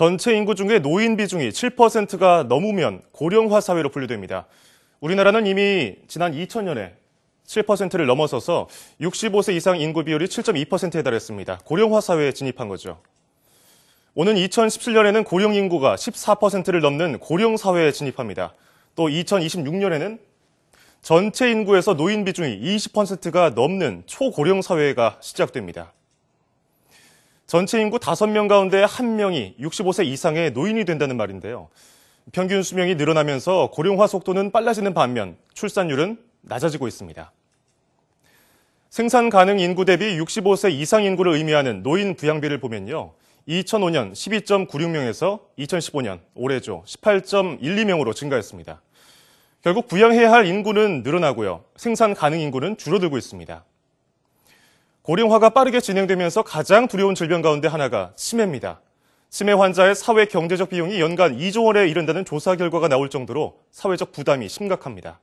전체 인구 중에 노인 비중이 7%가 넘으면 고령화 사회로 분류됩니다. 우리나라는 이미 지난 2000년에 7%를 넘어서서 65세 이상 인구 비율이 7.2%에 달했습니다. 고령화 사회에 진입한 거죠. 오는 2017년에는 고령 인구가 14%를 넘는 고령 사회에 진입합니다. 또 2026년에는 전체 인구에서 노인 비중이 20%가 넘는 초고령 사회가 시작됩니다. 전체 인구 5명 가운데 1명이 65세 이상의 노인이 된다는 말인데요. 평균 수명이 늘어나면서 고령화 속도는 빨라지는 반면 출산율은 낮아지고 있습니다. 생산 가능 인구 대비 65세 이상 인구를 의미하는 노인 부양비를 보면요. 2005년 12.96명에서 2015년 올해죠 18.12명으로 증가했습니다. 결국 부양해야 할 인구는 늘어나고요. 생산 가능 인구는 줄어들고 있습니다. 고령화가 빠르게 진행되면서 가장 두려운 질병 가운데 하나가 치매입니다. 치매 환자의 사회 경제적 비용이 연간 2조 원에 이른다는 조사 결과가 나올 정도로 사회적 부담이 심각합니다.